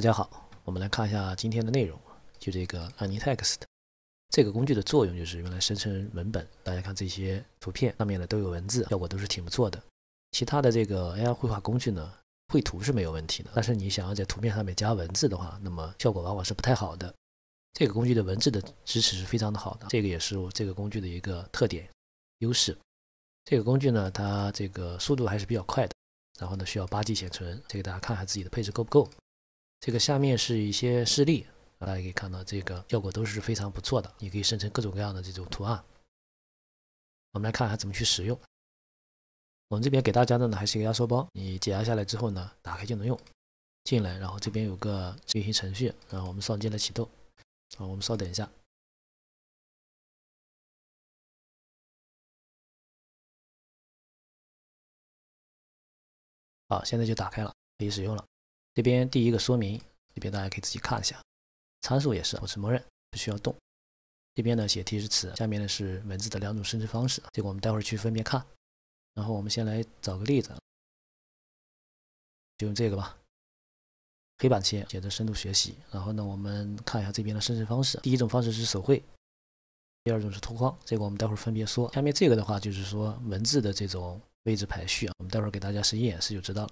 大家好，我们来看一下今天的内容。就这个 Anytext 这个工具的作用就是用来生成文本。大家看这些图片上面呢都有文字，效果都是挺不错的。其他的这个 AI 绘画工具呢，绘图是没有问题的，但是你想要在图片上面加文字的话，那么效果往往是不太好的。这个工具的文字的支持是非常的好的，这个也是这个工具的一个特点优势。这个工具呢，它这个速度还是比较快的。然后呢，需要八 G 显存，这个大家看下自己的配置够不够。这个下面是一些示例，大家可以看到这个效果都是非常不错的。你可以生成各种各样的这种图案。我们来看一下怎么去使用。我们这边给大家的呢还是一个压缩包，你解压下来之后呢，打开就能用。进来，然后这边有个运行程序，然后我们双击来启动。好，我们稍等一下。好，现在就打开了，可以使用了。这边第一个说明，这边大家可以自己看一下，参数也是保持默认，不需要动。这边呢写提示词，下面呢是文字的两种生成方式，这个我们待会儿去分别看。然后我们先来找个例子，就用这个吧。黑板前写着深度学习，然后呢我们看一下这边的生成方式，第一种方式是手绘，第二种是拖框，这个我们待会儿分别说。下面这个的话就是说文字的这种位置排序啊，我们待会儿给大家实际演示就知道了。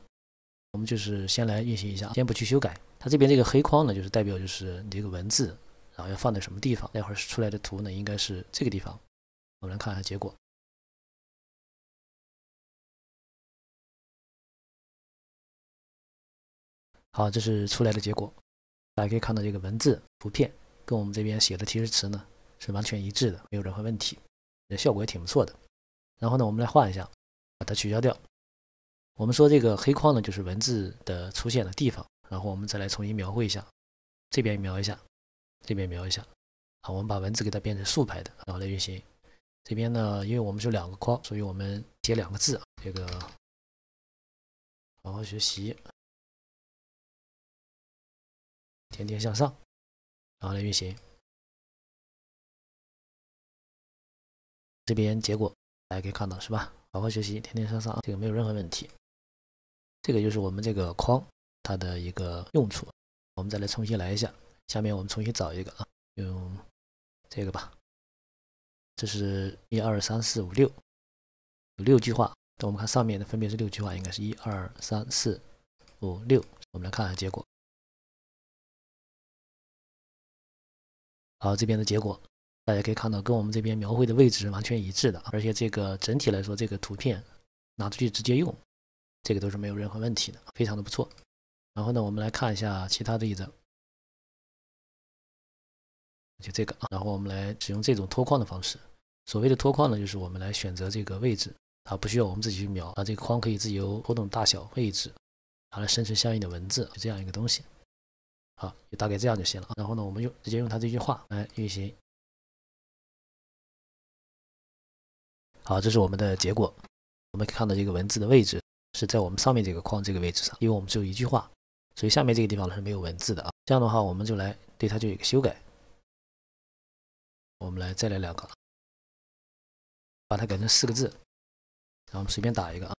我们就是先来运行一下，先不去修改它这边这个黑框呢，就是代表就是你这个文字，然后要放在什么地方？待会儿出来的图呢，应该是这个地方。我们来看一下结果。好，这是出来的结果，大家可以看到这个文字图片跟我们这边写的提示词呢是完全一致的，没有任何问题，效果也挺不错的。然后呢，我们来换一下，把它取消掉。我们说这个黑框呢，就是文字的出现的地方。然后我们再来重新描绘一下，这边描一下，这边描一下。好，我们把文字给它变成竖排的，然后来运行。这边呢，因为我们是两个框，所以我们写两个字。这个，好好学习，天天向上，然后来运行。这边结果大家可以看到是吧？好好学习，天天向上，这个没有任何问题。这个就是我们这个框它的一个用处。我们再来重新来一下，下面我们重新找一个啊，用这个吧。这是一二三四五六，有六句话。那我们看上面的分别是六句话，应该是一二三四五六。我们来看看下结果。好，这边的结果大家可以看到，跟我们这边描绘的位置完全一致的，而且这个整体来说，这个图片拿出去直接用。这个都是没有任何问题的，非常的不错。然后呢，我们来看一下其他的例子，就这个啊。然后我们来使用这种拖框的方式。所谓的拖框呢，就是我们来选择这个位置啊，不需要我们自己去描啊，这个框可以自由拖动大小、位置，来生成相应的文字，就这样一个东西。好，就大概这样就行了。然后呢，我们用直接用它这句话来运行。好，这是我们的结果，我们看到这个文字的位置。是在我们上面这个框这个位置上，因为我们只有一句话，所以下面这个地方呢是没有文字的啊。这样的话，我们就来对它就有一个修改。我们来再来两个，把它改成四个字，然后我们随便打一个啊。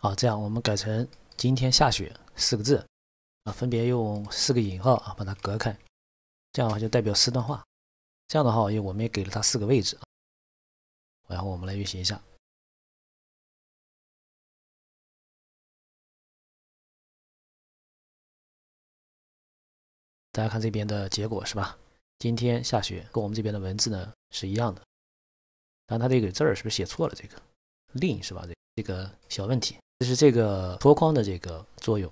好，这样我们改成“今天下雪”四个字，啊，分别用四个引号啊把它隔开，这样的话就代表四段话。这样的话，也我们也给了它四个位置然后我们来运行一下，大家看这边的结果是吧？“今天下雪”跟我们这边的文字呢是一样的，但它这个字儿是不是写错了？这个“令是吧？这这个小问题。就是这个拖框的这个作用，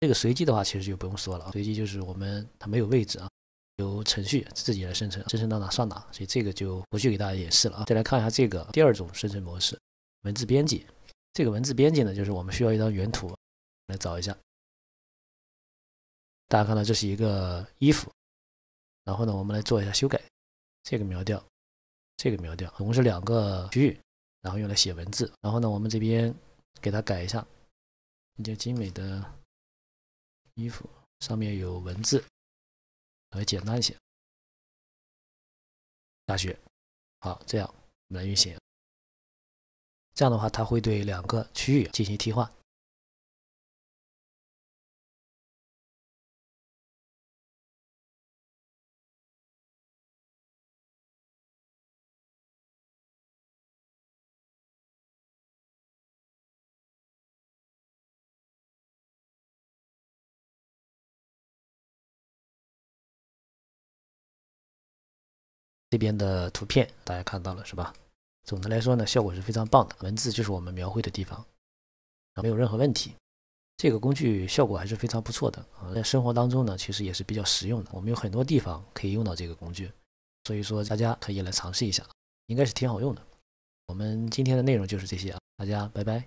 这个随机的话其实就不用说了随机就是我们它没有位置啊，由程序自己来生成，生成到哪算哪，所以这个就不去给大家演示了啊。再来看一下这个第二种生成模式，文字编辑。这个文字编辑呢，就是我们需要一张原图来找一下。大家看到这是一个衣服，然后呢，我们来做一下修改。这个描掉，这个描掉，总共是两个区域，然后用来写文字。然后呢，我们这边。给它改一下，一件精美的衣服，上面有文字，来简单一些。大学，好，这样我们来运行。这样的话，它会对两个区域进行替换。这边的图片大家看到了是吧？总的来说呢，效果是非常棒的。文字就是我们描绘的地方，啊，没有任何问题。这个工具效果还是非常不错的啊，在生活当中呢，其实也是比较实用的。我们有很多地方可以用到这个工具，所以说大家可以来尝试一下，应该是挺好用的。我们今天的内容就是这些啊，大家拜拜。